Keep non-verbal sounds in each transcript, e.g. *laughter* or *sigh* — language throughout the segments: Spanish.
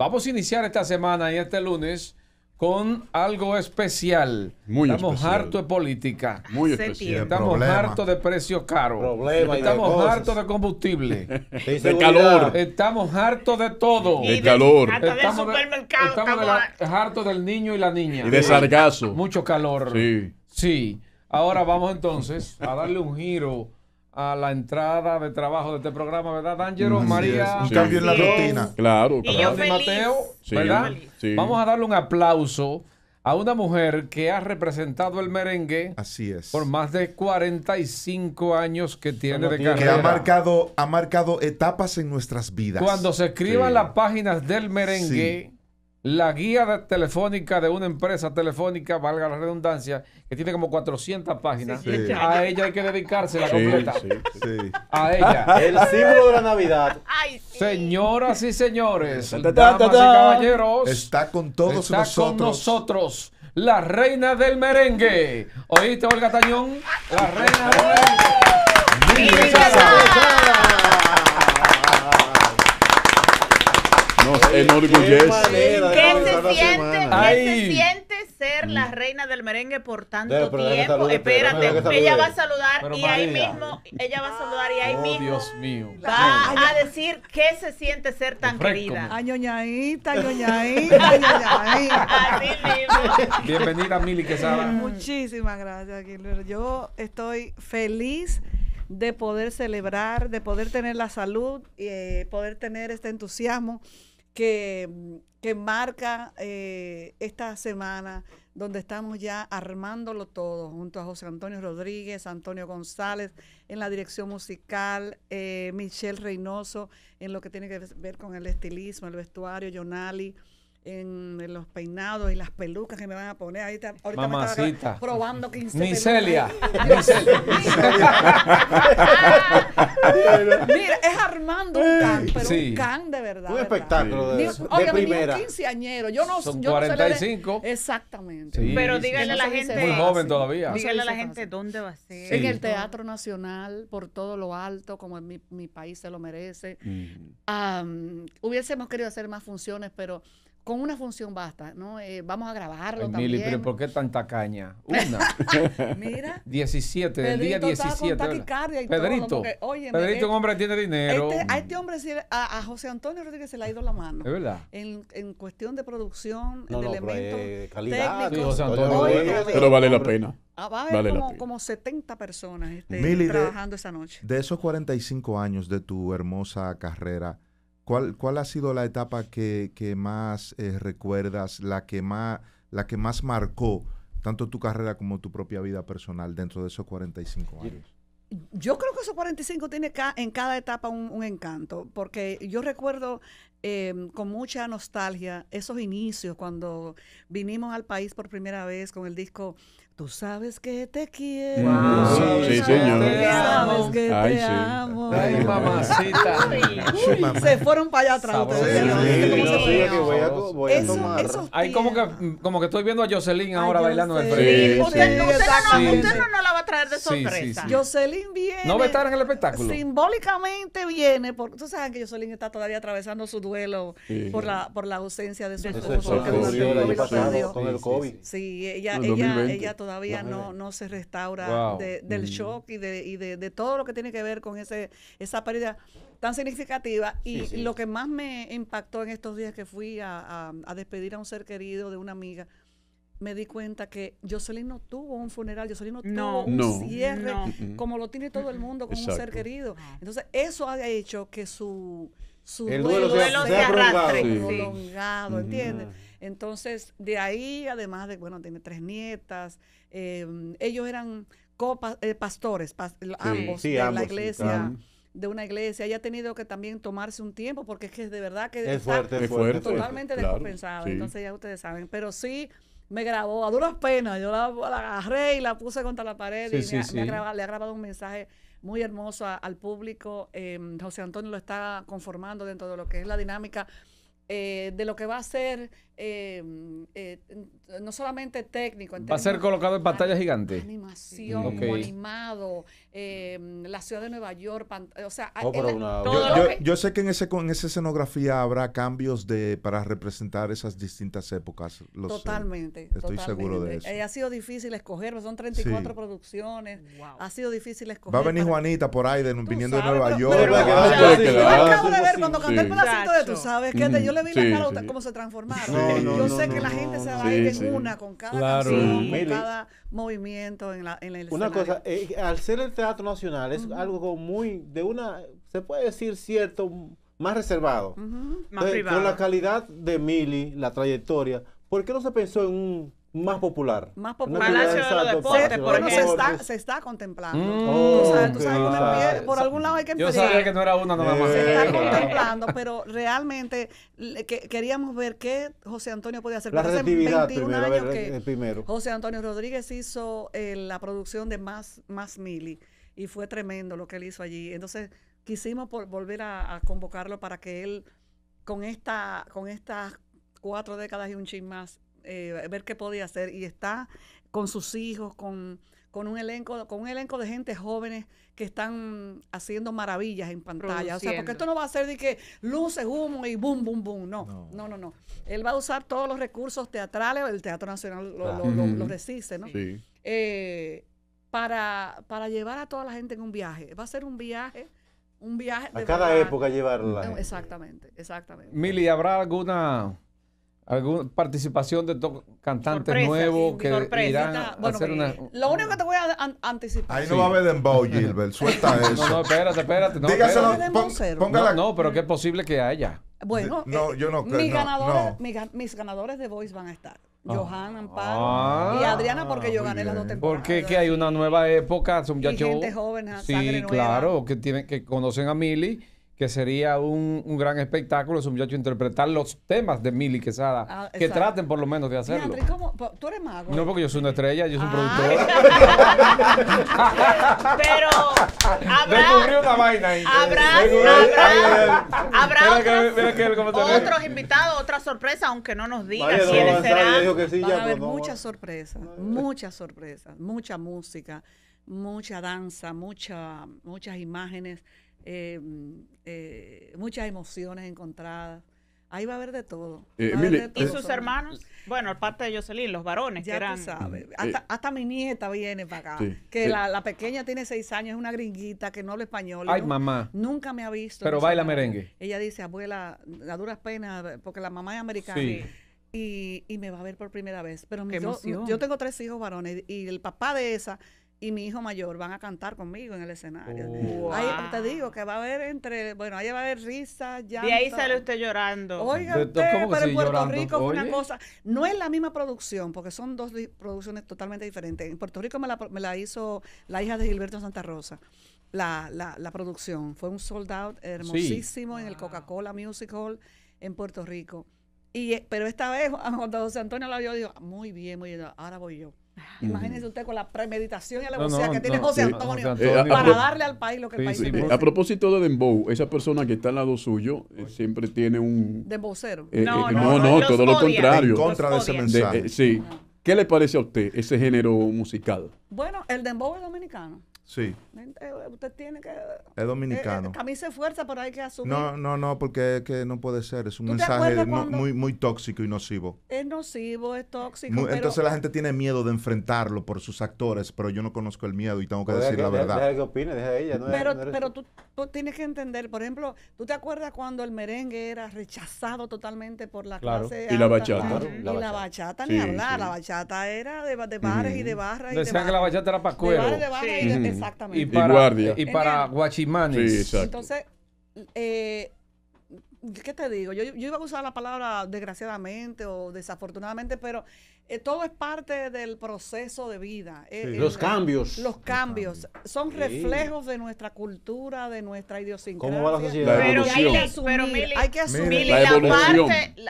Vamos a iniciar esta semana y este lunes con algo especial. Muy Estamos hartos de política. Muy especial. Estamos hartos de precios caros. Estamos hartos de combustible. *laughs* de, calor. Estamos hartos de todo. De, calor. del supermercado. Estamos, hartos del niño y la niña. Y de sargazo. Mucho calor. Sí. Sí. Ahora vamos entonces a darle un giro la entrada de trabajo de este programa, ¿verdad, D'Angelo? María. Un cambio en la rutina. Claro, claro. Mateo, ¿verdad? Vamos a darle un aplauso a una mujer que ha representado el merengue Así es. por más de 45 años que tiene de carrera. Que ha marcado, ha marcado etapas en nuestras vidas. Cuando se escriban las páginas del merengue, la guía telefónica de una empresa telefónica, valga la redundancia, que tiene como 400 páginas. A ella hay que dedicársela sí, completa. A ella. *laughs* El símbolo de la Navidad. Ay, Señoras y señores, caballeros, está con todos está nosotros. con nosotros la reina del merengue. ¿Oíste, Olga Tañón? La reina del merengue. enorgullece. ¿Qué, se siente? ¿Qué se siente ser la reina del merengue por tanto tiempo? Espérate, ella va a saludar y ahí mismo, ella va a saludar y ahí oh, mismo Dios mío. va a decir qué se siente ser tan querida. Añoñaíta, añoñaíta, añoñaíta. Bienvenida, Mili Quesada. Mm. Muchísimas gracias, Gilbert. Yo estoy feliz de poder celebrar, de poder tener la salud y eh, poder tener este entusiasmo Mm, que, marca eh, esta semana, donde estamos ya armándolo todo, junto a José Antonio Rodríguez, Antonio González en la dirección musical, eh, Michelle Reynoso en lo que tiene que ver con el estilismo, el vestuario, Jonali en, los peinados y las pelucas que me van a poner. Ahí está, ahorita Mamacita. me estaba probando *laughs* Miselia. Mira, es armando un can, pero un can de verdad. Un espectáculo de, primera de primera. quinceañero. Yo no Son 45. Exactamente. pero díganle a la gente. Muy joven todavía. Díganle a la gente dónde va a ser. En el Teatro Nacional, por todo lo alto, como mi, mi país se lo merece. Mm. hubiésemos querido hacer más funciones, pero con una función basta, ¿no? Eh, vamos a grabarlo también. Mili, pero ¿por qué tanta caña? Una. *laughs* Mira. 17, *laughs* del día 17. Con y Pedrito. Todo, porque, óyeme, Pedrito, un eh, hombre tiene dinero. Este, a este hombre, a, José Antonio Rodríguez se le ha ido la mano. Es verdad. En, en cuestión de producción, no, eh, de elementos pero, calidad, técnicos. José Antonio, pero vale la pena. Ah, va a haber vale como, como, 70 personas este, trabajando esa noche. De esos 45 años de tu hermosa carrera, ¿Cuál, ha sido la etapa que, más eh, recuerdas, la que más, la que más marcó tanto tu carrera como tu propia vida personal dentro de esos 45 años? Yo creo que esos 45 tiene en cada etapa un, encanto, porque yo recuerdo em, con mucha nostalgia esos inicios cuando vinimos al país por primera vez con el disco Tú sabes que te quiero. Mm, sí, señor. Tú sabes que te Ay, sí. amo. Ay, mamacita. *laughs* se fueron para allá atrás. Ahí como que, mm, como que estoy viendo a Jocelyn ahora bailando en el sí Usted, no, usted, no, no, la va a traer de sorpresa. Jocelyn viene. No va a estar en el espectáculo. Simbólicamente viene. Porque tú sabes que Jocelyn está todavía atravesando su duelo por, la, por la ausencia de su esposo. Con el COVID. Sí, ella todavía todavía no, no se restaura del mm. shock y, de, todo lo que tiene que ver con ese, esa pérdida tan significativa. Y lo que más me impactó en estos días que fui a, despedir a un ser querido de una amiga, me di cuenta que Jocelyn no tuvo un funeral, Jocelyn no, tuvo un cierre como lo tiene todo el mundo con un ser querido. Entonces, eso ha hecho que su su duelo, arrastre. Prolongado, ¿entiendes? Entonces, de ahí, además de, bueno, tiene tres nietas, em, ellos eran eh, pastores ambos, de la iglesia. de una iglesia, ella ha tenido que también tomarse un tiempo porque es que de verdad que es fuerte, fuerte, totalmente descompensado entonces ya ustedes saben, pero sí me grabó a duras penas, yo la, agarré y la puse contra la pared y le ha grabado un mensaje muy hermoso al público. Em, José Antonio lo está conformando dentro de lo que es la dinámica eh, de lo que va a ser Em, eh, no solamente técnico. Va a ser colocado en pantalla gigante. Animación, animado, em, la ciudad de Nueva York, o sea, oh, yo, sé que en ese con esa escenografía habrá cambios de para representar esas distintas épocas. Eh, totalmente. Estoy seguro de eso. Eh, ha sido difícil escoger, son 34 producciones. Ha sido difícil escoger. Va a venir Juanita por ahí viniendo de Nueva York. yo acabo de ver cuando canté el de tú sabes mm. yo le vi la cara como se transformaron yo sé que la gente se va a ir en una con cada canción, con cada movimiento en, la, en el Una cosa, eh, al ser el Teatro Nacional es algo muy, de una, se puede decir cierto, más reservado. más privado. Con la calidad de Mili, la trayectoria, ¿por qué no se pensó en un más popular. Más popular. de los Deportes, por se está, contemplando. Mm. por algún lado hay que empezar. Yo sabía que no era una nada Se está contemplando, pero realmente queríamos ver qué José Antonio podía hacer. La hace 21 primero, que eh, José Antonio Rodríguez hizo eh, la producción de Más, Más Mili y fue tremendo lo que él hizo allí. Entonces quisimos volver a, a convocarlo para que él con esta con estas cuatro décadas y un ching más eh, ver qué podía hacer y está con sus hijos, con, con, un elenco, con un elenco de gente jóvenes que están haciendo maravillas en pantalla. O sea, porque esto no va a ser de que luces, humo y boom, boom, boom. No, no, no, no. Él va a usar todos los recursos teatrales, el Teatro Nacional lo, ah. lo, ¿no? Eh, para, para llevar a toda la gente en un viaje. Va a ser un viaje un viaje. A cada época llevarla. Eh, exactamente, exactamente. Mili, ¿habrá alguna ¿Alguna participación de cantantes nuevos que sorpresa hacer una... Eh, lo único que te voy a anticipar. Ahí no va a haber dembow, Gilbert. Suelta eso. *laughs* No, no, espérate, espérate. No, Dígaselo. Póngala. No, pero que es posible que haya. Bueno, no, eh, yo no creo. Mis, ganadores, ganadores de Voice van a estar. Ah. Johan Amparo ah, y Adriana porque yo gané las dos temporadas. Porque que hay una nueva época, son muchachos. gente joven, Sí, nueva. claro, que tienen que conocen a Mili que sería un, un, gran espectáculo esos muchachos interpretar los temas de Milly Quesada. Ah, que traten por lo menos de hacerlo. ¿Tú eres mago? No, porque yo soy una estrella, yo soy un ah. productor. *laughs* Pero habrá... Habrá, habrá, otros, invitados, otra sorpresa, aunque no nos digan quiénes serán. a haber muchas sorpresas, muchas sorpresas, mucha música, mucha danza, mucha, muchas imágenes Em, eh, muchas emociones encontradas. Ahí va a haber de todo. Eh, eh, ¿Y sus hermanos? Bueno, aparte de Jocelyn, los varones que eran. Mm, hasta, mi nieta viene para acá. que la, pequeña tiene seis años, es una gringuita que no habla español. Ay, mamá. Nunca me ha visto. Pero baila merengue. Ella dice, abuela, a duras penas, porque la mamá es americana. Y, me va a ver por primera vez. Pero yo, yo, tengo tres hijos varones y el papá de esa y mi hijo mayor van a cantar conmigo en el escenario. Oh. te digo que va a haber entre, bueno, ahí va a haber risa, llanto. Y ahí sale usted llorando. Oiga, usted, pero en Puerto Rico fue una cosa, no es la misma producción, porque son dos producciones totalmente diferentes. En Puerto Rico me la, hizo la hija de Gilberto Santa Rosa. La, producción fue un sold out hermosísimo en el Coca-Cola Music Hall en Puerto Rico. Y, eh, pero esta vez, cuando *laughs* José Antonio la vio, dijo, ah, muy bien, muy bien, ahora voy yo. Imagínese usted con la premeditación y la que tiene José Antonio eh, para darle al país lo que el país sí, eh, A propósito de Dembow, esa persona que está al lado suyo eh, siempre tiene un. Dembowcero. Eh, no, no, no, todo lo contrario. En contra de ese mensaje. sí. ¿Qué le parece a usted ese género musical? Bueno, el Dembow es dominicano. Sí. Usted tiene que. Es dominicano. Eh, eh, camisa fuerza, pero hay que asumir. No, no, no, porque que no puede ser. Es un mensaje muy, muy tóxico y nocivo. Es nocivo, es tóxico. entonces la gente tiene miedo de enfrentarlo por sus actores, pero yo no conozco el miedo y tengo que pues decir la verdad. Deja que opine, deja ella. pero pero tú, tienes que entender, por ejemplo, ¿tú te acuerdas cuando el merengue era rechazado totalmente por la clase Y la bachata. la y la bachata, ni hablar. La bachata era de, de bares y de barras. Decían que la bachata era para cuero. Exactamente. Y, para, y guachimanes. Entonces, eh, ¿qué te digo? Yo, iba a usar la palabra desgraciadamente o desafortunadamente, pero eh, todo es parte del proceso de vida. Eh, eh, los, cambios. los cambios. Son reflejos de nuestra cultura, de nuestra idiosincrasia. ¿Cómo pero, hay que asumir,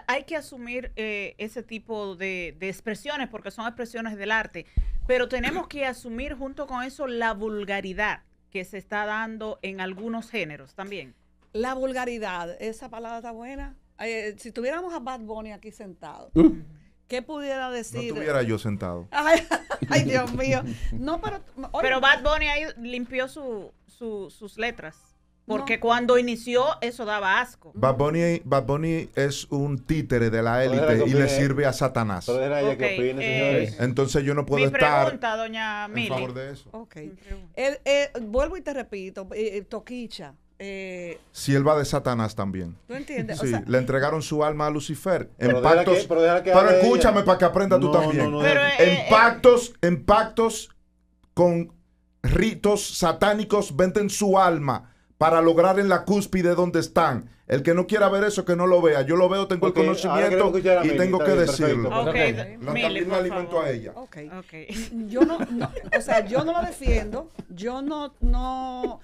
hay que asumir, ese tipo de, de expresiones, porque son expresiones del arte. Pero tenemos que asumir junto con eso la vulgaridad que se está dando en algunos géneros también. La vulgaridad, esa palabra está buena. Eh, si tuviéramos a Bad Bunny aquí sentado, uh. ¿qué pudiera decir? Si estuviera yo sentado. *laughs* Ay, Dios mío. No, pero. Bad Bunny ahí limpió sus letras. Porque cuando inició, eso daba asco. Bad Bunny, es un títere de la élite y le sirve a Satanás. Eh, Entonces yo no puedo estar pregunta, doña en favor de eso. Eh, eh, vuelvo y te repito, Toquicha. si él va de Satanás también. ¿Tú entiendes? Sí, le entregaron su alma a Lucifer. En pero escúchame para que aprenda tú también. en, pactos, en pactos con ritos satánicos venden su alma para lograr en la cúspide donde están. El que no quiera ver eso, que no lo vea. Yo lo veo, tengo el conocimiento y tengo que decirlo. alimento a ella. Yo no, o sea, yo no lo defiendo. Yo no, no,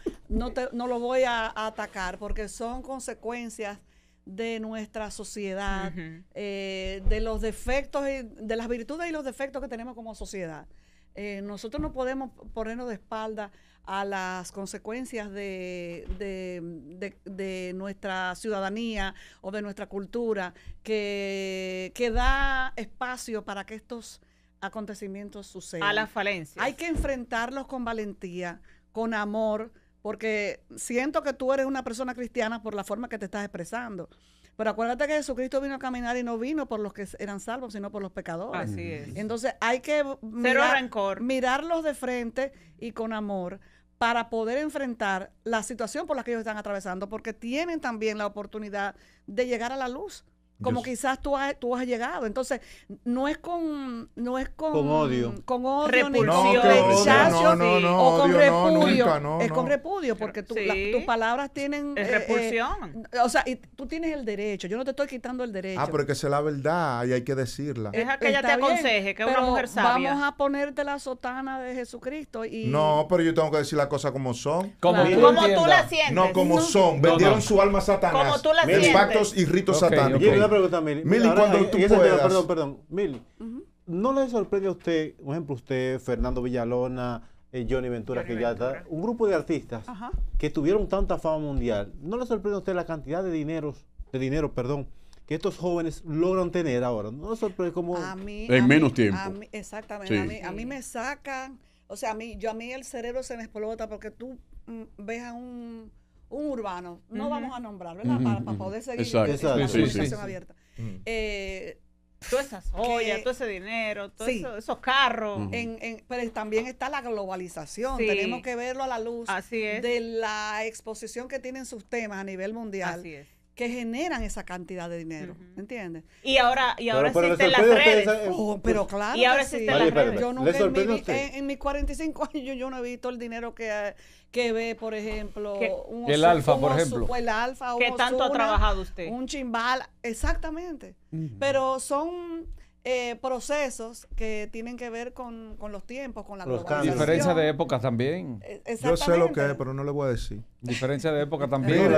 te, no lo voy a, atacar porque son consecuencias de nuestra sociedad, eh, de los defectos, y, de las virtudes y los defectos que tenemos como sociedad. Eh, nosotros no podemos ponernos de espalda a las consecuencias de, nuestra ciudadanía o de nuestra cultura, que, que da espacio para que estos acontecimientos sucedan. A las falencias. Hay que enfrentarlos con valentía, con amor, porque siento que tú eres una persona cristiana por la forma que te estás expresando. Pero acuérdate que Jesucristo vino a caminar y no vino por los que eran salvos, sino por los pecadores. Así es. Entonces hay que mirarlos de frente y con amor para poder enfrentar la situación por la que ellos están atravesando, porque tienen también la oportunidad de llegar a la luz como quizás tú has, tú has llegado. Entonces, no es con no es con, con odio, con odio, repulsión, rechazo, o con repudio. es con repudio porque tu, tus palabras tienen es eh, eh, repulsión. o sea, y tú tienes el derecho. Yo no te estoy quitando el derecho. Ah, pero es que es la verdad y hay que decirla. Es que ella te aconseje que una mujer sabia. Vamos a ponerte la sotana de Jesucristo y No, pero yo tengo que decir las cosas como son. Como, tú, la sientes. No, como son. Vendieron su alma a Satanás. Como tú la sientes. Pactos y ritos satánicos pregunta, Mili. Mili, cuando eh, tú perdón, perdón. Mili, ¿no le sorprende a usted, por ejemplo, usted, Fernando Villalona, eh, Johnny Ventura, que ya un grupo de artistas que tuvieron tanta fama mundial, ¿no le sorprende a usted la cantidad de dineros, de dinero, perdón, que estos jóvenes logran tener ahora. No sorprende como en menos tiempo. exactamente. A, mí, me sacan, o sea, a mí, yo a mí el cerebro se me explota porque tú mm, ves a un un urbano, no vamos a nombrarlo, ¿verdad? para, poder seguir la sí, abierta. eh, todas esas joyas, todo ese dinero, todos eso, esos carros. En, en, pero también está la globalización. Tenemos que verlo a la luz de la exposición que tienen sus temas a nivel mundial. Así es que generan esa cantidad de dinero, ¿Me ¿entiendes? Y ahora, y ahora existen las redes. Oh, pero pues, claro y ahora sí. Yo nunca en, mis 45 años yo no he visto el dinero que, que ve, por ejemplo, el alfa, por ejemplo. El alfa, tanto ha trabajado usted? Un chimbal, exactamente. Pero son eh, procesos que tienen que ver con, los tiempos, con la los Diferencia de época también. E, yo sé lo que es, pero no le voy a decir. Diferencia de época *laughs* también.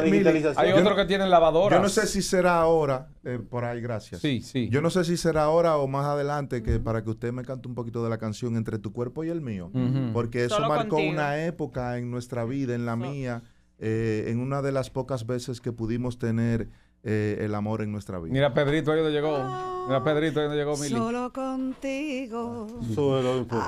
hay otro que tiene lavadora Yo no sé si será ahora, eh, por ahí, gracias. Sí, sí. Yo no sé si será ahora o más adelante, que para que usted me cante un poquito de la canción Entre tu cuerpo y el mío, porque eso marcó una época en nuestra vida, en la mía, eh, en una de las pocas veces que pudimos tener eh, el amor en nuestra vida. Mira, Pedrito, ahí no llegó. Mira, Pedrito, ahí no llegó Solo contigo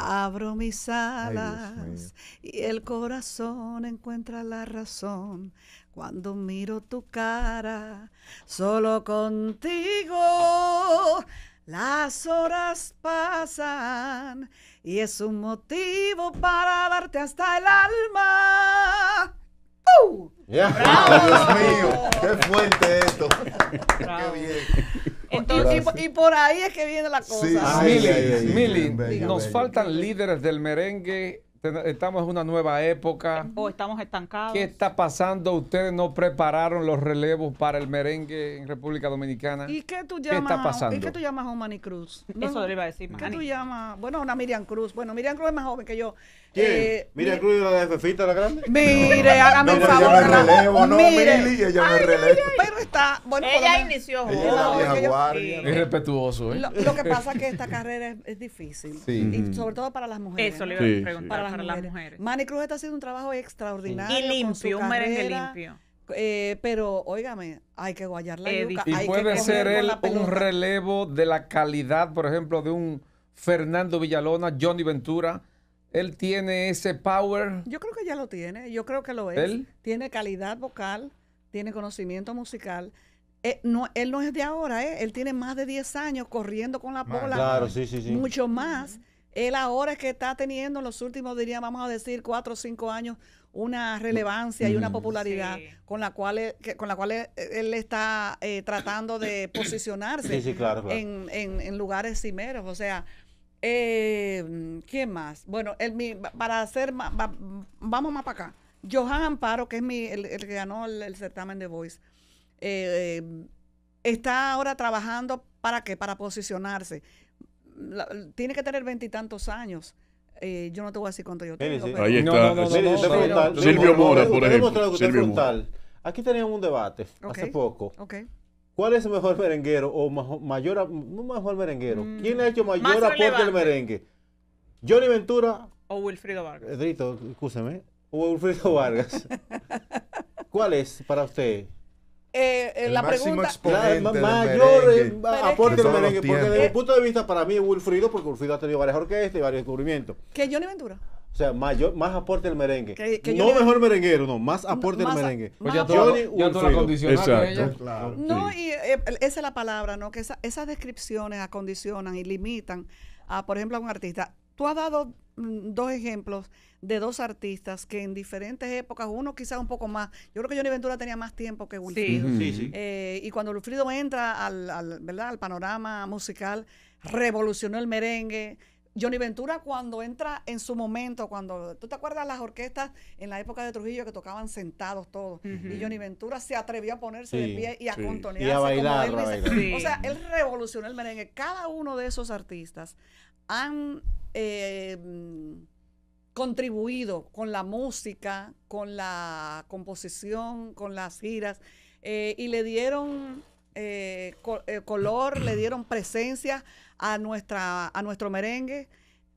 abro mis alas y el corazón encuentra la razón cuando miro tu cara. Solo contigo las horas pasan y es un motivo para darte hasta el alma ¡Bravo! Dios mío, qué fuerte esto. Qué bien. y, por ahí es que viene la cosa. nos faltan líderes del merengue. Estamos en una nueva época. O oh, estamos estancados. ¿Qué está pasando? Ustedes no prepararon los relevos para el merengue en República Dominicana. ¿Y qué tú llamas? está pasando? ¿Y qué tú llamas a Manny Cruz? Eso le iba a decir. ¿Qué tú llamas? Bueno, una Miriam Cruz. Bueno, Miriam Cruz es más joven que yo. ¿Quién? Eh, mira el club de la la grande. Mire, hágame un favor. Yo me relevo, no, mire, mire me relevo. pero está, bueno, ella inició. Ella es respetuoso, ¿eh? Lo, que pasa es que esta carrera es, es difícil. Sí. Y sobre todo para las mujeres. Eso le iba a preguntar para, las, mujeres. Manny Cruz está haciendo un trabajo extraordinario. Y limpio, un merengue limpio. Eh, pero, óigame, hay que guayar la yuca. Y puede ser él un relevo de la calidad, por ejemplo, de un Fernando Villalona, Johnny Ventura él tiene ese power. Yo creo que ya lo tiene, yo creo que lo es. ¿Él? Tiene calidad vocal, tiene conocimiento musical. Eh, no, él no es de ahora, eh. él tiene más de 10 años corriendo con la pola, Mucho más. Él ahora es que está teniendo en los últimos, diría, vamos a decir, 4 o 5 años, una relevancia y una mm. popularidad con la cual, con la cual él, está eh, tratando de posicionarse En, en lugares cimeros. O sea, eh, ¿Qué más? Bueno, el, mi, para hacer, vamos más para acá. Johan Amparo, que es mi, el, que ganó el, certamen de Voice, em, está ahora trabajando para qué? Para posicionarse. tiene que tener veintitantos años. Eh, yo no te voy a decir cuánto yo tengo. Ahí está. Silvio Mora, por ejemplo. Aquí teníamos un debate hace poco. Okay. ¿Cuál es el mejor merenguero o mayor, no mejor merenguero? Mm, ¿Quién ha hecho mayor aporte al merengue? Johnny Ventura. O Wilfrido Vargas. Edrito, escúcheme. Wilfrido Vargas. *laughs* ¿Cuál es para usted? Eh, eh el la máximo pregunta mayor eh, aporte al merengue, porque desde mi punto de vista para mí es Wilfrido, porque Wilfrido ha tenido varias orquestas y varios descubrimientos. es Johnny Ventura? O sea, mayor, más aporte del merengue. no mejor merenguero, no, más aporte del merengue. Pues ya todo, ya todo Exacto. no, y eh, esa es la palabra, ¿no? Que esas descripciones acondicionan y limitan a, por ejemplo, a un artista. Tú has dado mm, dos ejemplos de dos artistas que en diferentes épocas, uno quizás un poco más. Yo creo que Johnny Ventura tenía más tiempo que Wilfrido. Sí, sí, sí. Eh, y cuando Wilfrido entra al, ¿verdad? al panorama musical, revolucionó el merengue Johnny Ventura cuando entra en su momento, cuando tú te acuerdas las orquestas en la época de Trujillo que tocaban sentados todos y Johnny Ventura se atrevió a ponerse de pie y a contonearse. Y a bailar. O sea, él revolucionó el merengue. Cada uno de esos artistas han eh, contribuido con la música, con la composición, con las giras eh, y le dieron eh, color, le dieron presencia a, nuestra, a nuestro merengue.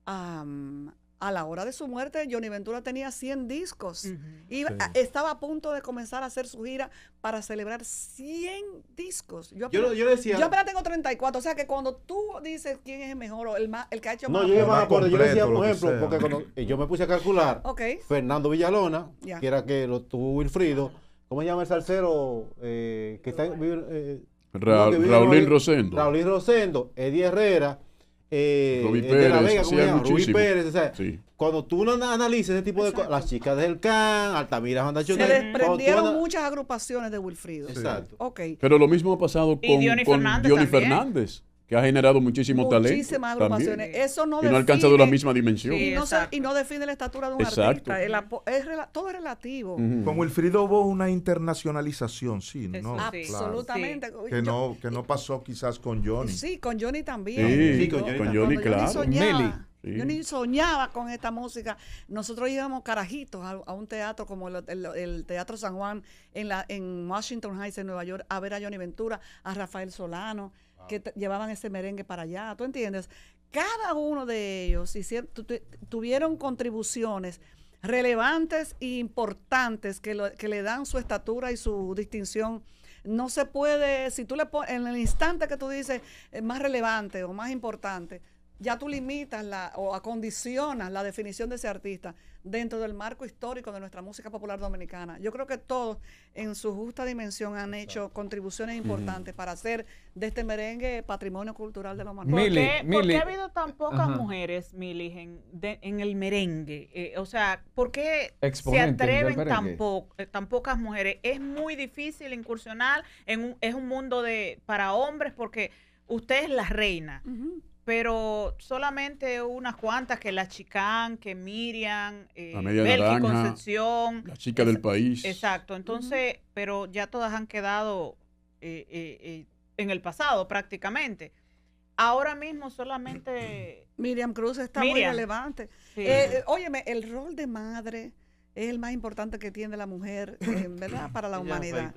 a la hora de su muerte, Johnny Ventura tenía 100 discos y estaba a punto de comenzar a hacer su gira para celebrar 100 discos. Yo, apenas, yo, decía. Yo tengo 34, o sea que cuando tú dices quién es el mejor o el, más, el que ha hecho más. yo decía, ejemplo, porque cuando, yo me puse a calcular, Fernando Villalona, que era que lo tuvo Wilfrido, ¿cómo se llama el salsero eh, que está en, Ra Rosendo. Raulín Rosendo, Eddie Herrera, eh, Rubí Pérez, o sea, cuando tú analices ese tipo de cosas, las chicas del CAN, Altamira, Honda Se desprendieron muchas agrupaciones de Wilfrido. Exacto. Okay. Pero lo mismo ha pasado con, y Con Diony Fernández que ha generado muchísimo talento. Muchísimas agrupaciones. Eso no, ha alcanzado la misma dimensión. y, no define la estatura de un artista. es, todo es relativo. Como el frido Wilfrido una internacionalización, sí. no, ah, Absolutamente. Que, no, que no pasó quizás con Johnny. Sí, con Johnny también. con Johnny, claro. Johnny soñaba, soñaba con esta música. Nosotros íbamos carajitos a, un teatro como el, el, Teatro San Juan en, la, en Washington Heights, en Nueva York, a ver a Johnny Ventura, a Rafael Solano, que llevaban ese merengue para allá, ¿tú entiendes? Cada uno de ellos hicieron, tuvieron contribuciones relevantes e importantes que, que, le dan su estatura y su distinción. No se puede, si tú le pones en el instante que tú dices eh, más relevante o más importante, ya tú limitas la, o acondicionas la definición de ese artista dentro del marco histórico de nuestra música popular dominicana. Yo creo que todos en su justa dimensión han hecho contribuciones importantes para hacer de este merengue patrimonio cultural de la humanidad. ¿Por, qué, ha habido tan pocas mujeres, Mili, en, el merengue? Eh, o sea, ¿por qué se atreven eh, tan, pocas mujeres? Es muy difícil incursionar, en un, es un mundo de para hombres porque usted es la reina pero solamente unas cuantas que la Chicán, que Miriam, eh, la Concepción. La chica del país. Exacto, entonces, pero ya todas han quedado eh, eh, eh, en el pasado prácticamente. Ahora mismo solamente... *clears throat* Miriam Cruz está muy relevante. óyeme, el rol de madre es el más importante que tiene la mujer, ¿verdad? Para la *clears throat* humanidad.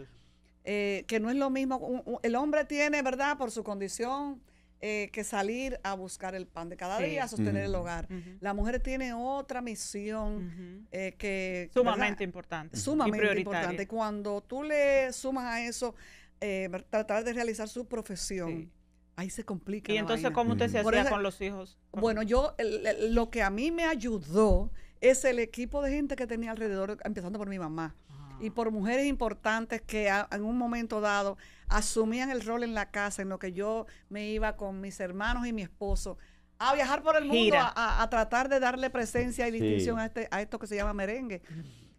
que no es lo mismo, el hombre tiene, ¿verdad? Por su condición eh, que salir a buscar el pan de cada día, a sostener el hogar. La mujer tiene otra misión eh, que... Sumamente importante. Sumamente importante. Cuando tú le sumas a eso, eh, tratar de realizar su profesión. Ahí se complica. ¿Y entonces cómo usted se hacía con los hijos? Bueno, yo lo que a mí me ayudó es el equipo de gente que tenía alrededor, empezando por mi mamá y por mujeres importantes que en un momento dado asumían el rol en la casa, en lo que yo me iba con mis hermanos y mi esposo a viajar por el mundo, a, tratar de darle presencia y distinción a, este, a esto que se llama merengue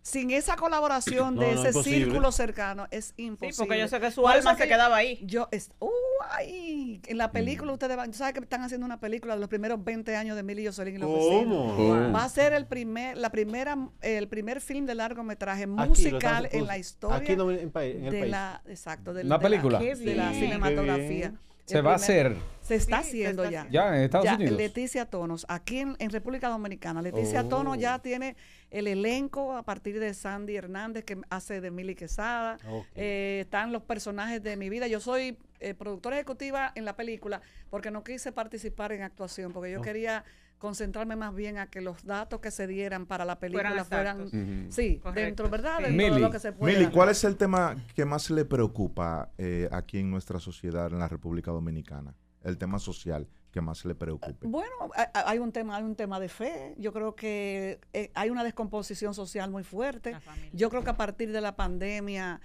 sin esa colaboración de ese círculo cercano es imposible. porque yo sé que su alma se quedaba ahí. Yo, en la mm. película ustedes van, ¿saben que están haciendo una película de los primeros 20 años de Emilio y Jocelyn y los ¿Cómo? Va a ser el primer, la primera, el primer film de largometraje musical en la historia. en, el de La, exacto, de, película. de la cinematografía. Se va a hacer. Se está haciendo ya. Ya en Estados Leticia Tonos, aquí en, República Dominicana. Leticia oh. Tonos ya tiene el elenco a partir de Sandy Hernández, que hace de Mili Quesada. Eh, están los personajes de mi vida. Yo soy eh, productora ejecutiva en la película porque no quise participar en actuación, porque yo quería concentrarme más bien a que los datos que se dieran para la película fueran, sí, dentro, ¿verdad? Mili, lo que se ¿cuál es el tema que más le preocupa eh, aquí en nuestra sociedad, en la República Dominicana? El tema social que más le preocupe. Eh, bueno, hay un tema, hay un tema de fe. Yo creo que eh, hay una descomposición social muy fuerte. Yo creo que a partir de la pandemia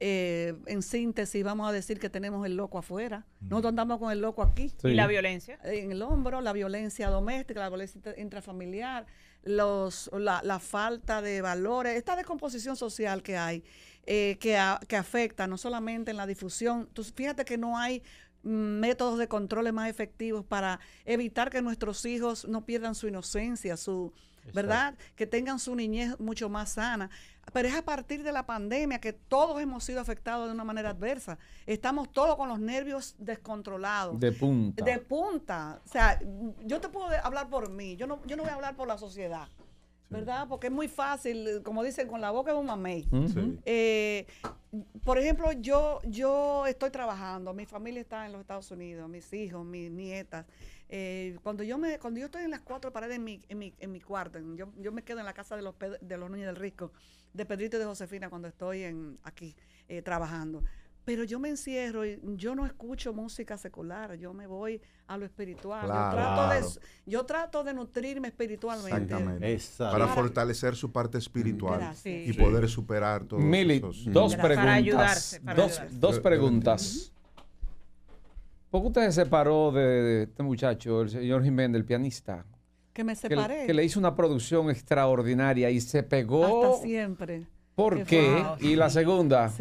eh, en síntesis, vamos a decir que tenemos el loco afuera. Nosotros andamos con el loco aquí. ¿Y la violencia? En el hombro, la violencia doméstica, la violencia intrafamiliar, los, la, falta de valores, esta descomposición social que hay, eh, que, afecta no solamente en la difusión. Entonces, fíjate que no hay mm, métodos de controles más efectivos para evitar que nuestros hijos no pierdan su inocencia, su, ¿verdad? Que tengan su niñez mucho más sana. Pero es a partir de la pandemia que todos hemos sido afectados de una manera adversa. Estamos todos con los nervios descontrolados. De punta. De punta. O sea, yo te puedo hablar por mí. Yo no, yo no voy a hablar por la sociedad. ¿verdad? Porque es muy fácil, como dicen, con la boca de un mamey. Eh, por ejemplo, yo, yo estoy trabajando, mi familia está en los Estados Unidos, mis hijos, mis nietas. Eh, cuando yo me cuando yo estoy en las cuatro paredes en mi, en mi, en mi cuarto, yo, yo, me quedo en la casa de los, de los niños del risco, de Pedrito de Josefina cuando estoy en, aquí eh, trabajando. Pero yo me encierro y yo no escucho música secular, yo me voy a lo espiritual. Yo, trato de, yo, trato de, nutrirme espiritualmente. Para fortalecer su parte espiritual y poder superar todo dos preguntas. dos, dos, eh, eh, preguntas. ¿Por qué usted se separó de este muchacho, el señor Jiménez, el pianista? Que me separé. Que, le hizo una producción extraordinaria y se pegó. siempre. ¿Por qué? Y la segunda.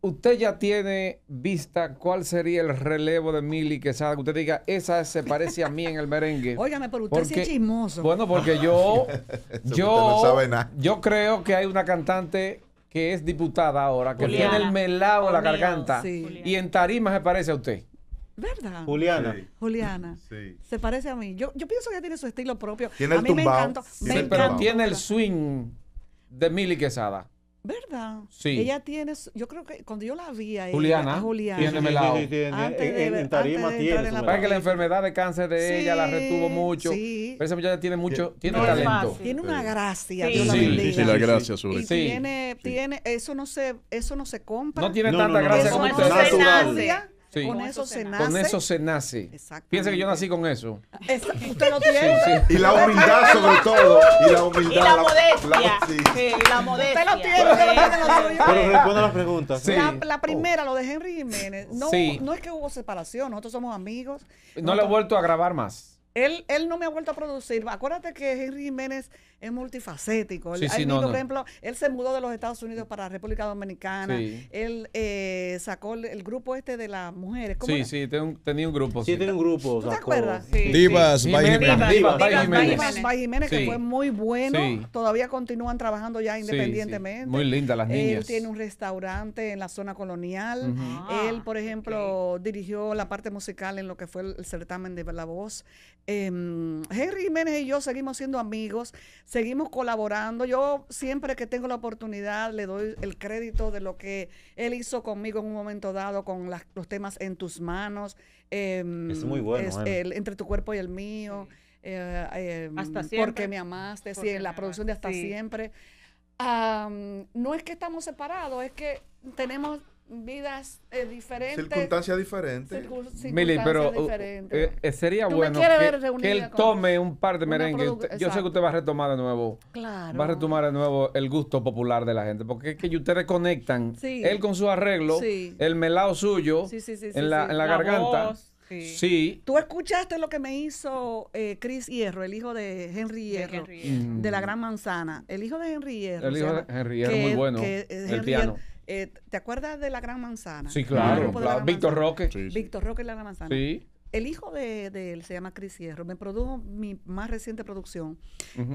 Usted ya tiene vista cuál sería el relevo de Mili que Que Usted diga, esa se parece a mí en el merengue. Óigame, pero usted es chismoso. Bueno, porque yo. *laughs* yo, yo creo que hay una cantante que es diputada ahora, que tiene el melado en la garganta. Y en tarima se parece a usted. ¿Verdad? Juliana. Juliana. *laughs* Se parece a mí. Yo, yo pienso que ella tiene su estilo propio. Tiene a el mí me encanta. pero tiene el swing de Mili Quesada. ¿Verdad? Sí. Ella tiene, yo creo que cuando yo la vi a Juliana, Juliana tiene en, tarima tiene. la que la enfermedad de cáncer de ella la retuvo mucho. Pero esa muchacha tiene mucho, tiene talento. Tiene una gracia. Sí, sí, la gracia sobre sí. Tiene, tiene, eso no se, eso no se compra. No tiene tanta gracia como usted. Con, eso se nace. Con eso se nace. Piensa que yo nací con eso. usted lo tiene. Y la humildad sobre todo. Y la humildad. Y la, modestia. sí. Usted lo tiene. Usted lo tiene Pero responde las preguntas. La, primera, lo de Henry Jiménez. No, no es que hubo separación. Nosotros somos amigos. No, no lo he vuelto a grabar más. Él, él, no me ha vuelto a producir. Acuérdate que Henry Jiménez es multifacético. él, ejemplo, él se mudó de los Estados Unidos para República Dominicana. Él eh, sacó el, grupo este de las mujeres. sí, sí, tenía un grupo. Sí, tenía un grupo. te acuerdas? Divas, by Divas, que fue muy bueno. Todavía continúan trabajando ya independientemente. Muy linda las niñas. Él tiene un restaurante en la zona colonial. Él, por ejemplo, ah, dirigió la parte musical en lo que fue el, certamen de La Voz. Em, Henry Jiménez y yo seguimos siendo amigos, seguimos colaborando. Yo siempre que tengo la oportunidad le doy el crédito de lo que él hizo conmigo en un momento dado con los temas en tus manos. Em, es muy bueno. Eh. entre tu cuerpo y el mío. Eh, em, hasta siempre. Porque me amaste, en la producción de Hasta Siempre. no es que estamos separados, es que tenemos vidas eh, diferentes. Circunstancias diferentes. pero uh, eh, eh, sería bueno que, él tome un par de merengues. Yo sé que usted va a retomar de nuevo. Va a retomar de nuevo el gusto popular de la gente. Porque es que *laughs* ustedes conectan. Él con su arreglo, el melao suyo, en, la, en, la, garganta. Sí. Tú escuchaste lo que me hizo Chris Hierro, el hijo de Henry Hierro, de, la mm. Gran Manzana. El hijo de Henry Hierro. El hijo de Henry Hierro, muy bueno. el piano. Eh, ¿Te acuerdas de La Gran Manzana? Sí, claro. Víctor Roque. Víctor Roque La Gran Manzana. Sí. El hijo de, él se llama Cris Hierro. Me produjo mi más reciente producción,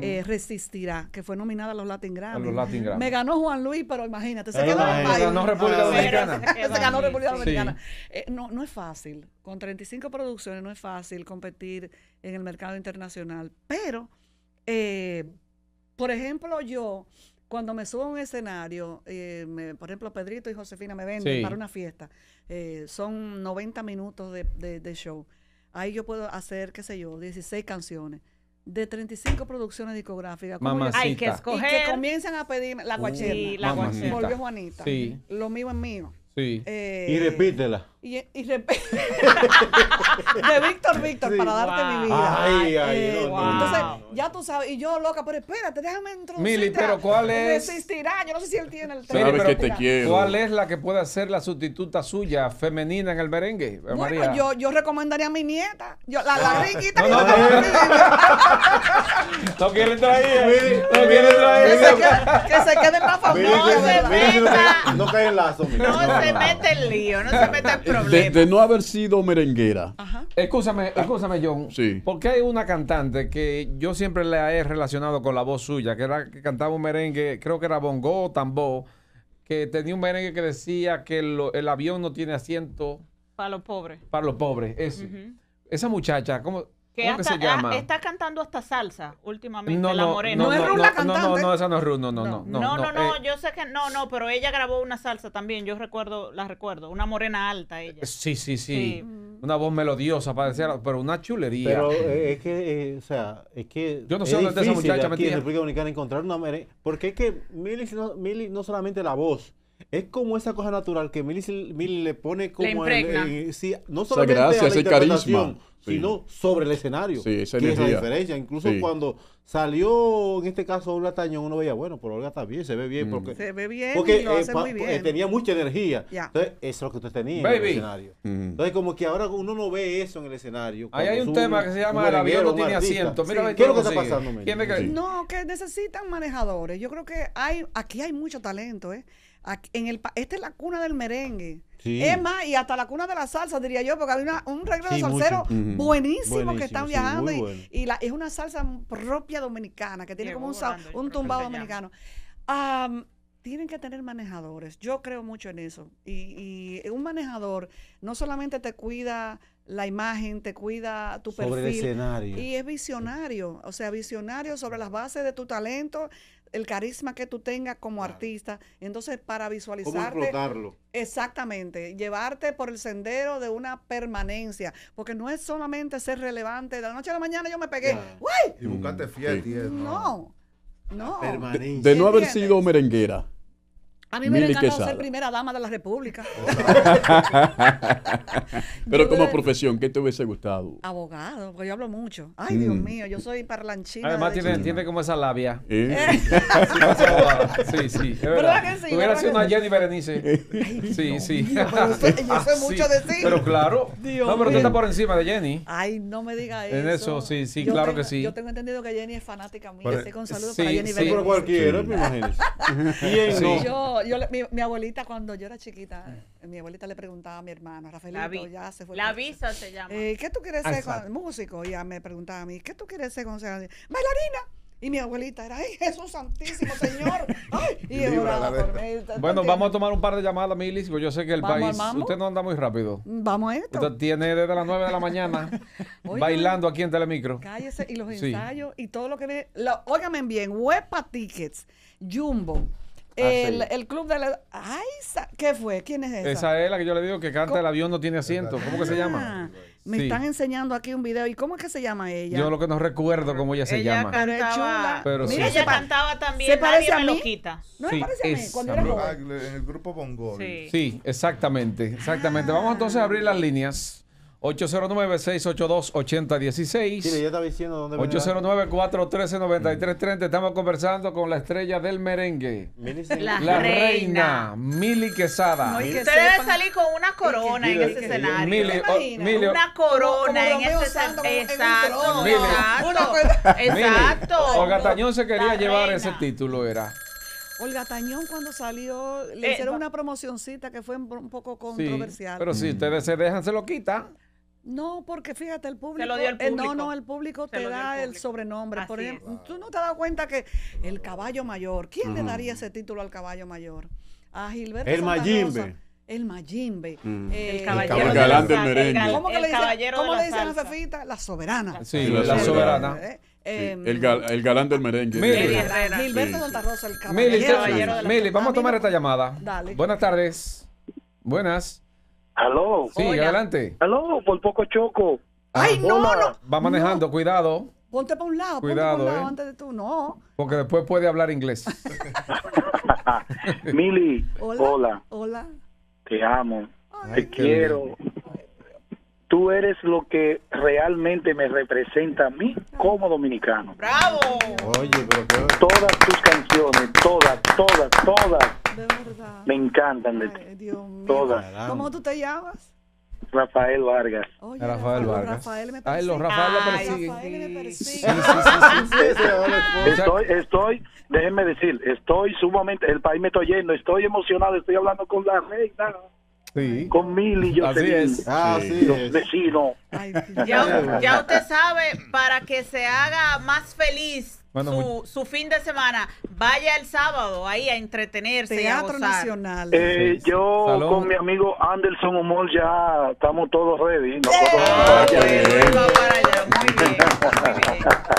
eh, Resistirá, que fue nominada a los Latin Grammy. A los Latin Grammy. Me ganó Juan Luis, pero imagínate, se quedó en el Ganó República Dominicana. Se, ganó República Dominicana. Eh, no, no es fácil. Con 35 producciones no es fácil competir en el mercado internacional. Pero, por ejemplo, yo cuando me subo a un escenario, eh, por ejemplo, Pedrito y Josefina me venden para una fiesta, eh, son 90 minutos de, de, de, show. Ahí yo puedo hacer, qué sé yo, 16 canciones. De 35 producciones discográficas. Hay que escoger. Y que comienzan a pedirme la uh, guacherna. Sí, la guacherna. Volvió Juanita. Sí. Lo mío es mío. Sí. Eh, y repítela. Y, y *laughs* de Víctor Víctor para darte mi vida. Ay, ay, eh, Entonces, ya tú sabes, y yo loca, pero espérate, déjame introducir. Mili, pero ¿cuál es? Resistirá, ah, yo no sé si él tiene el tema. Sabes que te quiero. ¿Cuál es la que puede ser la sustituta suya, femenina en el merengue? Eh, yo, recomendaría a mi nieta, la, ah. riquita no, que no, no, *laughs* no, quiere traer. Eh. No Que se quede, que favor. famosa. No se meta. No cae en lazo, No se mete el lío, no se mete el de, no haber sido merenguera. Ajá. Escúchame, John. Sí. Porque hay una cantante que yo siempre la he relacionado con la voz suya, que era que cantaba un merengue, creo que era bongo o tambo, que tenía un merengue que decía que el avión no tiene asiento. Para los pobres. Para los pobres, Esa muchacha, ¿cómo? Que ¿Cómo se llama? está cantando hasta salsa últimamente, la morena. No, no, es cantante. No, no, no, esa no es Ruth, no, no, no. No, no, no, eh. yo sé que no, no, pero ella grabó una salsa también, yo recuerdo, la recuerdo, una morena alta ella. Eh, sí, sí, sí. Una voz melodiosa, parecía, pero una chulería. Pero eh, es que, o sea, es que. Yo no sé es dónde está esa muchacha aquí en República Dominicana encontrar una Porque es que Milly no, no solamente la voz. Es como esa cosa natural que Milly, le pone como. Le impregna. sí, no solamente la el carisma sino sobre el escenario. Sí, esa que es la diferencia. Incluso cuando salió, en este caso, Olga Tañón, uno veía, bueno, pero Olga está bien, se ve bien. Mm. Porque, se ve bien, porque, eh, hace muy bien. tenía mucha energía. Entonces, eso es lo que usted tenía en el escenario. Mm. Entonces, como que ahora uno no ve eso en el escenario. Ahí hay un tema que se llama el avión no tiene asiento. Mira, ¿Qué es lo que está pasando? no, que necesitan manejadores. Yo creo que hay aquí hay mucho talento. ¿eh? en el, esta es la cuna del merengue. Emma Es más, y hasta la cuna de la salsa, diría yo, porque hay un regalo de salsero buenísimo, que están viajando y, la, es una salsa propia dominicana, que tiene como un, un tumbado dominicano. tienen que tener manejadores. Yo creo mucho en eso. Y, un manejador no solamente te cuida la imagen, te cuida tu perfil. Y es visionario. O sea, visionario sobre las bases de tu talento, el carisma que tú tengas como artista. Entonces, para visualizarte. Exactamente. Llevarte por el sendero de una permanencia. Porque no es solamente ser relevante. De la noche a la mañana yo me pegué. ¡Uy! Y buscarte fiel. No. No. de, no haber sido merenguera a mí me encanta ser primera dama de la República. *laughs* Pero como profesión, ¿qué te hubiese gustado? Abogado, porque yo hablo mucho. Ay, mm. Dios mío, yo soy parlanchina. Además, tiene, como esa labia. ¿Eh? *laughs* sí, sí. Es verdad. que sí? Hubiera sido una Jenny Berenice. Sí, *laughs* sí. Yo, sé mucho de ti. Pero claro. Dios no, pero tú estás por encima de Jenny. Ay, no me diga eso. En eso, sí, sí, claro que sí. Yo tengo entendido que Jenny es fanática mía. Estoy con Sí, para Jenny sí. Pero cualquiera, me imagino. ¿Quién no? Yo, mi, abuelita, cuando yo era chiquita, eh, mi abuelita le preguntaba a mi hermana Rafaelito, ya se fue. La visa se llama. Eh, ¿Qué tú quieres ser músico? ya me preguntaba a mí, ¿qué tú quieres ser cuando bailarina? Y mi abuelita era, ¡ay, Jesús Santísimo, Señor! *laughs* Y por Bueno, vamos a tomar un par de llamadas, Milis, porque yo sé que el país. Usted no anda muy rápido. Mm, vamos a esto. Usted tiene desde las 9 de la mañana *laughs* bailando aquí en Telemicro. Cállese, y los ensayos, y todo lo que ve. Óigame bien, Huepa Tickets, Jumbo. Ah, el, club de la. ¡Ay! ¿Qué fue? ¿Quién es esa? Esa es la que yo le digo que canta el avión no tiene asiento. ¿Cómo que se ah, llama? Me están enseñando aquí un video. ¿Y cómo es que se llama ella? Yo lo que no recuerdo cómo ella se llama. pero sí. ella cantaba también. ¿Se parece a Loquita. No me parece a ah, En el grupo Bongo. Sí. exactamente. Exactamente. Vamos entonces a abrir las líneas. 809-682-8016. Sí, yo estaba diciendo dónde 809-413-9330. Estamos conversando con la estrella del merengue. La, reina. Mili Quesada. Ustedes debe salir con una corona en ese escenario. Oh, una corona en ese escenario. Exacto. Exacto. Exacto. Olga Tañón se quería llevar ese título, era. Olga Tañón cuando salió, le eh, hicieron una promocioncita que fue un poco controversial. pero si mm. ustedes se dejan, se lo quitan. No, porque fíjate, el público. Eh, no, no, el público te da el, sobrenombre. Por ejemplo, tú no te has dado cuenta que el caballo mayor. ¿Quién le daría ese título al caballo mayor? A Gilberto. El Santa Mayimbe. el Mayimbe. Mm. Eh, el caballero. El galán del merengue. ¿Cómo, le, dicen, ¿cómo le dicen a La soberana. Sí, la, soberana. Eh, em, el, el, galán del merengue. Mili. Gilberto Santa Rosa, el caballero. vamos a tomar esta llamada. Dale. Buenas tardes. Buenas. Aló. Sí, adelante. Aló, por poco choco. Ay, no, no, Va manejando, cuidado. Ponte para un lado, cuidado, eh. de tú, no. Porque después puede hablar inglés. *laughs* Mili, hola, hola. Te amo. te quiero. Tú eres lo que realmente me representa a mí como dominicano. ¡Bravo! Oye, pero qué... Todas tus canciones, todas, todas, todas verdad. Me encantan de todas. ¿Cómo tú te llamas? Rafael Vargas. Rafael, Vargas. Rafael me Ay, los Rafael persiguen. estoy, estoy, déjenme decir, estoy sumamente, el país me está oyendo, estoy emocionado, estoy hablando con la reina. Sí. Con y yo Así es. Ah, sí. Los ya usted sabe, para que se haga más feliz su, fin de semana. Vaya el sábado ahí a entretenerse. Teatro Nacional. Eh, yo con mi amigo Anderson Humor ya estamos todos ready.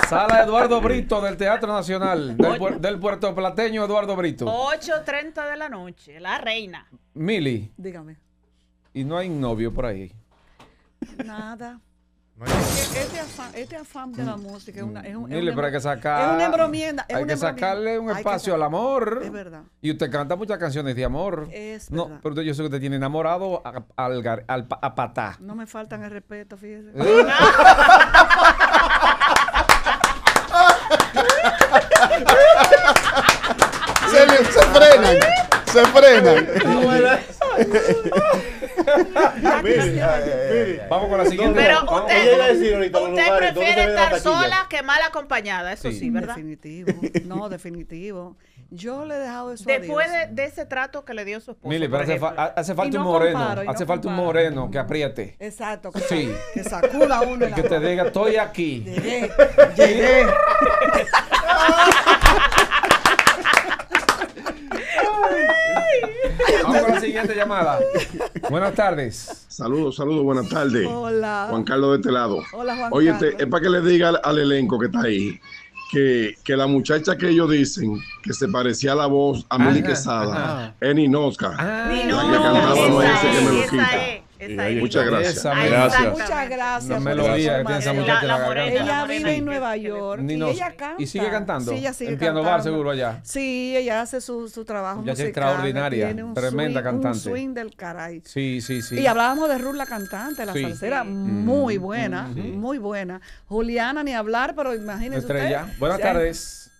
Sala Eduardo Brito del Teatro Nacional, del, puerto plateño Eduardo Brito. 8.30 de la noche, la reina. Mili. Dígame. Y no hay novio por ahí. Nada este, afán, este, afán, de la mm. música es una. un, es que embromienda. hay que sacarle un espacio al amor. Es verdad. Y usted canta muchas canciones de amor. Es verdad. No, pero yo sé que usted tiene enamorado a, al, a patá. No me faltan el respeto, fíjese. ¿Eh? se, se frenan. Se frenan. Vamos con la siguiente. Pero usted, prefiere estar sola que mal acompañada, eso sí, ¿verdad? Definitivo. *laughs* No, definitivo. Yo le he dejado eso Después De, ese trato que le dio su esposo. pero hace, falta un moreno. hace falta un moreno que apriete. Exacto. Que, sí. que sacuda uno. *laughs* que te diga, estoy aquí. Llegué. *laughs* Llegué. Vamos con la siguiente llamada. Buenas tardes. Saludos, saludos, buenas tardes. Hola. Juan Carlos de este lado. Hola, Juan Oye, es para que le diga al, elenco que está ahí que, la muchacha que ellos dicen que se parecía a la voz a Meli Quesada es Inosca. Ah, la que cantaba No ese que me lo quita. Muchas gracias. gracias. Muchas gracias. que la Ella vive en Nueva York. Y ella canta. Y sigue cantando. Sí, ella En bar seguro allá. Sí, ella hace su, su trabajo ella musical. es extraordinaria. tremenda cantante. Un swing del caray. Sí, sí, sí. Y hablábamos de Ruth, la cantante, la salsera. Mm. Muy buena, mm, muy buena. Juliana, ni hablar, pero imagínense Estrella. Usted. Buenas tardes.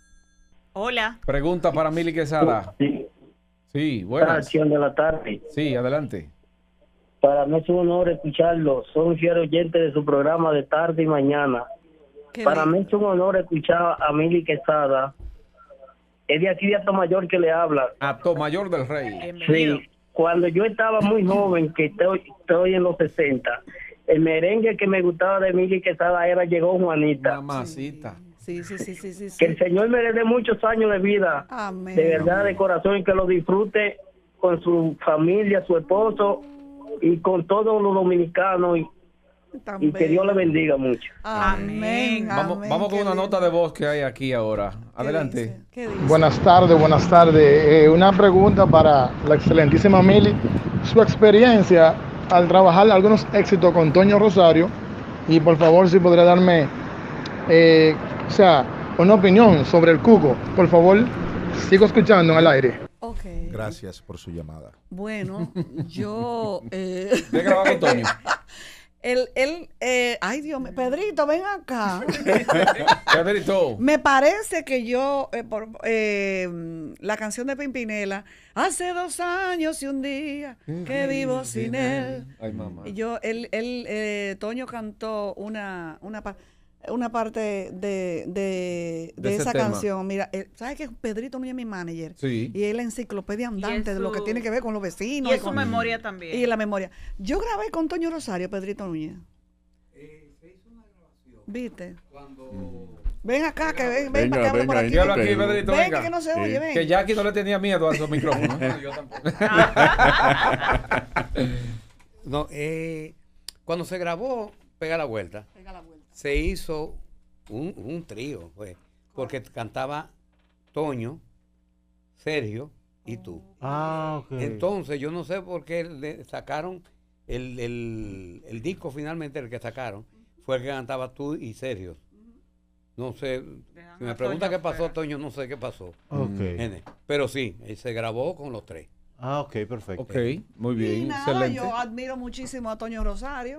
Hola. Pregunta para Mili Quesada. Sí, Sí. buenas. de la tarde. Sí, adelante. Para mí es un honor escucharlo. Soy fiel oyente de su programa de tarde y mañana. Para mí es un honor escuchar a Mili Quesada. Es de aquí de Mayor que le habla. Mayor del Rey. Sí, cuando yo estaba muy joven, que estoy, en los 60, el merengue que me gustaba de Mili Quesada era Llegó Juanita. Mamacita. Sí, sí, sí, sí, sí, Que el Señor me le dé muchos años de vida. De verdad, de corazón, y que lo disfrute con su familia, su esposo y con todos los dominicanos y, que Dios le bendiga mucho. Amén. Vamos, con una nota de voz que hay aquí ahora. Adelante. Buenas tardes, buenas tardes. Eh, una pregunta para la excelentísima Mili. Su experiencia al trabajar algunos éxitos con Toño Rosario y por favor si podría darme, eh, o sea, una opinión sobre el cuco. Por favor, sigo escuchando en el aire. Gracias por su llamada. Bueno, *laughs* yo. Eh, grabado con Toño. *laughs* Él, eh, ay Dios mío, Pedrito, ven acá. *laughs* Pedrito. Me parece que yo, eh, por, eh, la canción de Pimpinela, hace dos años y un día que vivo sin él. Ay, mamá. Y yo, él, él Toño cantó una, una una parte de, de, de, esa canción. Mira, eh, ¿sabes que Pedrito Núñez es mi manager? Sí. Y es la enciclopedia andante de lo que tiene que ver con los vecinos. Y, es su memoria mm. también. Y la memoria. Yo grabé con Toño Rosario, Pedrito Núñez. Eh, se hizo una grabación. ¿Viste? Cuando... Mm. Ven acá, que ven, ven que venga, por aquí. Venga, ven, que no se oye, ven. Que Jackie no le tenía miedo a esos *laughs* micrófonos. Yo tampoco. *laughs* no, eh, cuando se grabó, pega la vuelta. Pega la vuelta se hizo un, trío, pues, porque cantaba Toño, Sergio y tú. Ah, ok. Entonces, yo no sé por qué le sacaron el, disco finalmente, el que sacaron, fue el que cantaba tú y Sergio. No sé, si me pregunta qué pasó, Toño, no sé qué pasó. Pero sí, eh, se grabó con los tres. Ah, ok, perfecto. Ok, muy bien. yo admiro muchísimo a Toño Rosario.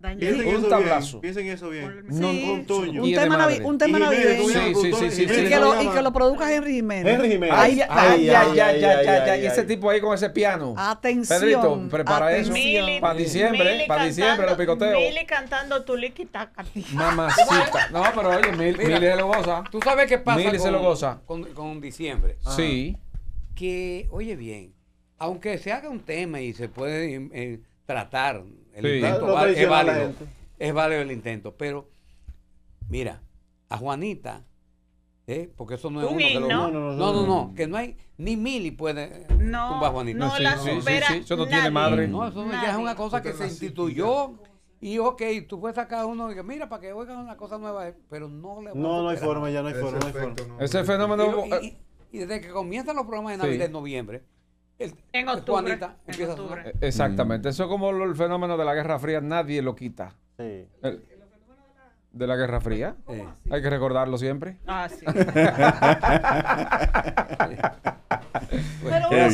Piensen un tablazo. Bien, piensen eso bien. Un, tema, un tema navideño. Sí, sí, sí, sí, y, que lo, y que lo produzca Henry Jiménez. Henry Jiménez. Ay, ay, Y ese tipo ahí con ese piano. Atención. Pedrito, prepara eso. Para diciembre, para diciembre, lo picoteo. Mili cantando tu tacati. Mamacita. No, pero oye, Mili, se lo goza. ¿Tú sabes qué pasa? se lo goza. Con, con diciembre. Sí. Que, oye bien, aunque se haga un tema y se puede eh, tratar es válido. el intento. Pero, mira, a Juanita, ¿eh? porque eso no es uno de no, no, no, que no hay, ni Mili puede no, a Juanita. No, la supera Eso no tiene madre. No, eso es una cosa que se instituyó. Y ok, tú puedes sacar uno y que mira, para que oigan una cosa nueva, pero no le No, no hay forma, ya no hay forma. Ese fenómeno... Y, desde que comienzan los programas de Navidad en noviembre, en octubre. Eh, exactamente. Eso es como el fenómeno de la Guerra Fría, nadie lo quita. de la Guerra Fría. Hay que recordarlo siempre. Ah, sí. *laughs* Pero uno,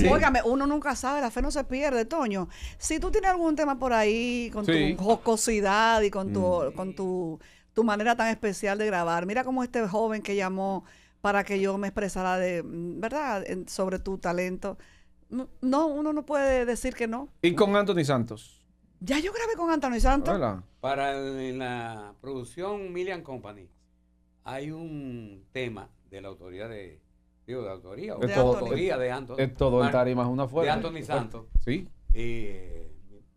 uno nunca sabe, la fe no se pierde, Toño. Si tú tienes algún tema por ahí con tu jocosidad y con tu, mm. con tu, manera tan especial de grabar, mira cómo este joven que llamó para que yo me expresara de, mm, ¿verdad?, sobre tu talento. No, uno no puede decir que no. ¿Y con Anthony Santos? Ya yo grabé con Anthony Santos. Para la producción Millian Company hay un tema de la autoría de digo de autoría de, autoría de Anthony. Es todo en tarima una fuerte. De Anthony Santos. Sí. Eh,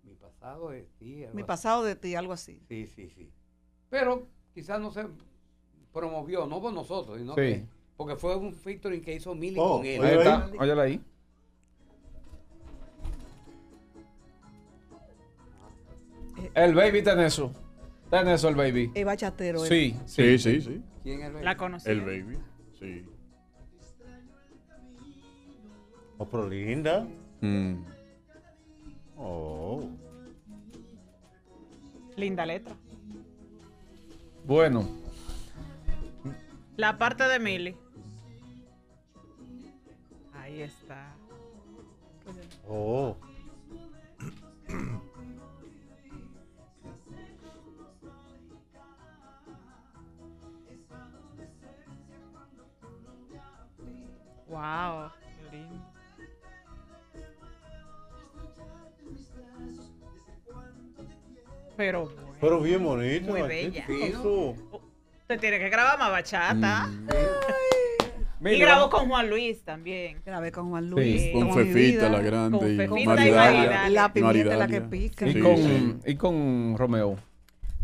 mi, pasado de ti. Mi pasado de ti, algo así. Sí, sí, sí. Pero quizás no se promovió, no por nosotros, sino que porque fue un featuring que hizo Millian oh, con él. Ahí está, ahí. El baby teneso teneso el baby. el bachatero. ¿eh? Sí, sí, sí, sí. ¿Quién es el baby? La conocí. El baby, sí. Oh, pero linda. Mm. Oh. Linda letra. Bueno. La parte de Millie. Ahí está. Oh. Wow. Pero bueno. Pero bien bonito. Muy bella. Te tiene que grabar más bachata. Mm. Y grabó con Juan Luis también. Grabé con Juan Luis. Con Fefita la grande. Con Fefita y Maridalia. La pimienta la que pica. y con Romeo.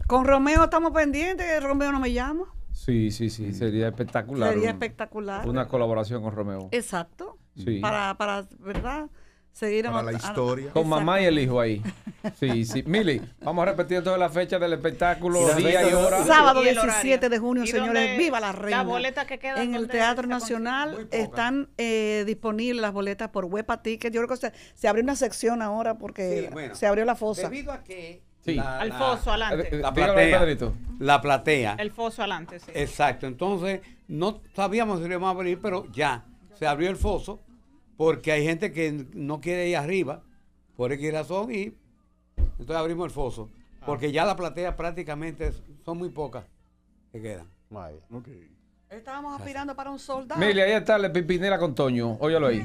Con Romeo estamos pendientes. Romeo no me llama. Sí, sí, sí, mm. sería espectacular. Sería espectacular. Una colaboración con Romeo. Exacto. Para, para, ¿verdad? Seguir a, la historia. con mamá y el hijo ahí. *laughs* Sí, sí. Mili, vamos a repetir toda la fecha del espectáculo, día y hora. Sábado 17 de junio, señores. Viva la reina. que En el Teatro Nacional están eh, disponibles las boletas por Huepa Ticket. Yo creo que se, se abrió una sección ahora porque se abrió la fosa. Debido a que Sí. al foso adelante. Eh, eh, la platea. La platea. El foso adelante, sí. Exacto. Entonces, no sabíamos si íbamos a abrir, pero ya se abrió el foso porque hay gente que no quiere ir arriba por X razón y entonces abrimos el foso. Ah. Porque ya la platea prácticamente son muy pocas que quedan. Estábamos aspirando para un soldado. Mire, ahí está la pipinera con Toño. Óyalo ahí.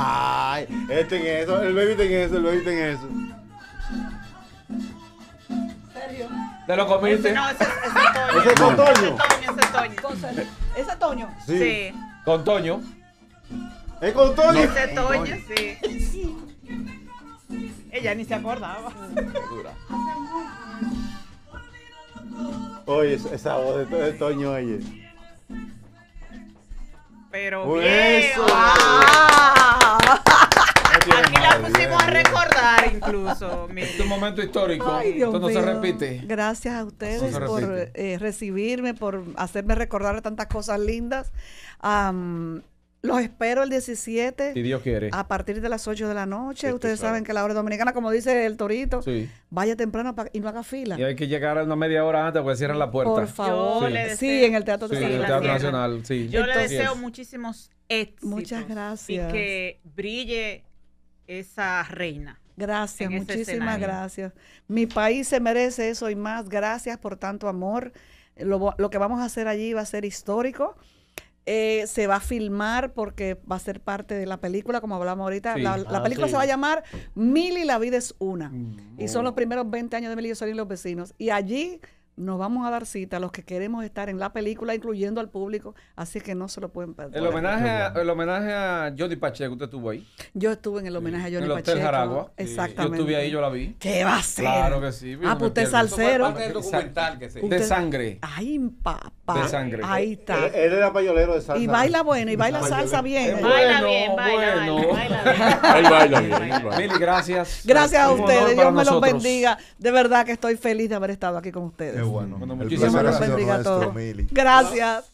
Ay, este en eso, el baby en eso, el baby en eso. serio? ¿Te lo comiste? Ese no, ese, ese es Toño. Ese es Toño. Ese es Toño. Ese es, Toño. Sí. Con Toño. ¿Es con Toño? Ese es Toño, sí. Ella ni se acordaba. Dura. Oye, esa voz de, de Toño, oye. Pero Eso. *laughs* Aquí la pusimos a recordar incluso. *laughs* es un momento histórico. no se repite. Gracias a ustedes por eh, recibirme, por hacerme recordar tantas cosas lindas. Los espero el 17. Si Dios quiere. A partir de las 8 de la noche. Ustedes saben que la hora dominicana, como dice el torito, vaya temprano y no haga fila. Y hay que llegar a una media hora antes porque cierran la puerta. Por favor. Sí. en el Teatro, Nacional. Yo les deseo muchísimos éxitos. Muchas gracias. Y que brille esa reina. Gracias, muchísimas gracias. Mi país se merece eso y más. Gracias por tanto amor. lo que vamos a hacer allí va a ser histórico. Eh, se va a filmar porque va a ser parte de la película, como hablamos ahorita. La, ah, película se va a llamar Mil y la vida es una. Mm. Y son los oh. primeros 20 años de Mil y yo y los vecinos. Y allí nos vamos a dar cita a los que queremos estar en la película, incluyendo al público, así que no se lo pueden perder. El homenaje, a, el homenaje a Johnny Pacheco, ¿usted estuvo ahí? Yo estuve en el homenaje a Johnny Pacheco. En el Hotel Jaragua. Exactamente. Yo estuve ahí, yo la vi. ¿Qué va a ser? Claro que sí. Ah, pues usted es salsero. De sangre. Ay, papá. De sangre. Ahí está. Él, era payolero de salsa. Y baila bueno, y *laughs* baila salsa bien. baila bien, *laughs* baila, bien. Ahí baila bien. mil gracias. Gracias a ustedes. Dios me los bendiga. De verdad que estoy feliz de haber estado aquí con ustedes bueno. Gracias.